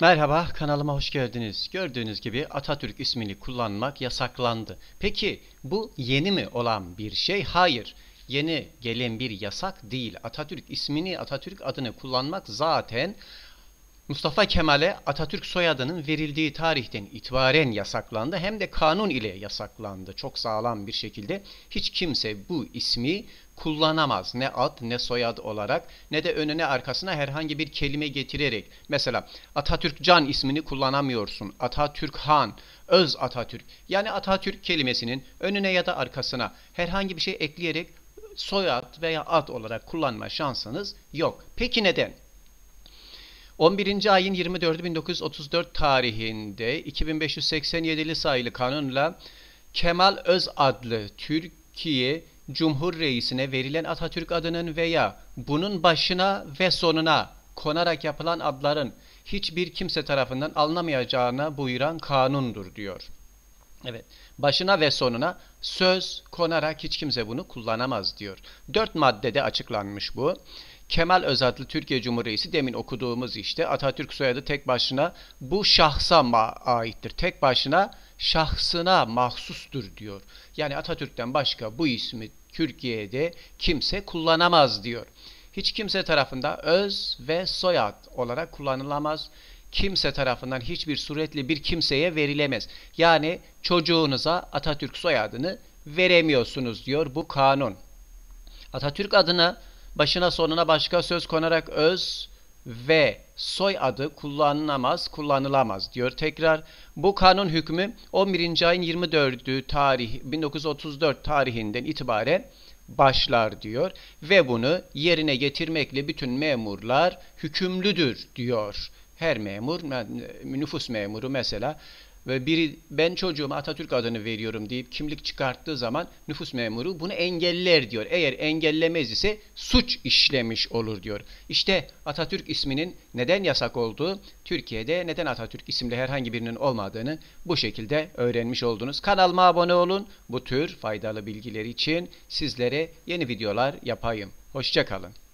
Merhaba, kanalıma hoş geldiniz. Gördüğünüz gibi Atatürk ismini kullanmak yasaklandı. Peki bu yeni mi olan bir şey? Hayır. Yeni gelen bir yasak değil. Atatürk ismini, Atatürk adını kullanmak zaten Mustafa Kemal'e Atatürk soyadının verildiği tarihten itibaren yasaklandı. Hem de kanun ile yasaklandı. Çok sağlam bir şekilde hiç kimse bu ismi kullanamaz. Ne ad ne soyad olarak ne de önüne arkasına herhangi bir kelime getirerek. Mesela Atatürk Can ismini kullanamıyorsun. Atatürk Han, Öz Atatürk. Yani Atatürk kelimesinin önüne ya da arkasına herhangi bir şey ekleyerek soyad veya ad olarak kullanma şansınız yok. Peki neden? 11. ayın 24 1934 tarihinde 2587'li sayılı kanunla Kemal Öz adlı Türkiye Cumhur Reisi'ne verilen Atatürk adının veya bunun başına ve sonuna konarak yapılan adların hiçbir kimse tarafından alınamayacağına buyuran kanundur diyor. Evet. Başına ve sonuna söz konarak hiç kimse bunu kullanamaz diyor. Dört maddede açıklanmış bu. Kemal Özatlı Türkiye Cumhuriyeti demin okuduğumuz işte Atatürk soyadı tek başına bu şahsa aittir. Tek başına şahsına mahsustur diyor. Yani Atatürk'ten başka bu ismi Türkiye'de kimse kullanamaz diyor. Hiç kimse tarafında öz ve soyad olarak kullanılamaz kimse tarafından hiçbir suretle bir kimseye verilemez. Yani çocuğunuza Atatürk soyadını veremiyorsunuz diyor bu kanun. Atatürk adına başına sonuna başka söz konarak öz ve soy adı kullanılamaz, kullanılamaz diyor. Tekrar bu kanun hükmü 11. ayın 24'ü tarih 1934 tarihinden itibaren başlar diyor ve bunu yerine getirmekle bütün memurlar hükümlüdür diyor. Her memur, nüfus memuru mesela ve biri ben çocuğuma Atatürk adını veriyorum deyip kimlik çıkarttığı zaman nüfus memuru bunu engeller diyor. Eğer engellemez ise suç işlemiş olur diyor. İşte Atatürk isminin neden yasak olduğu, Türkiye'de neden Atatürk isimli herhangi birinin olmadığını bu şekilde öğrenmiş oldunuz. Kanalıma abone olun. Bu tür faydalı bilgiler için sizlere yeni videolar yapayım. Hoşçakalın.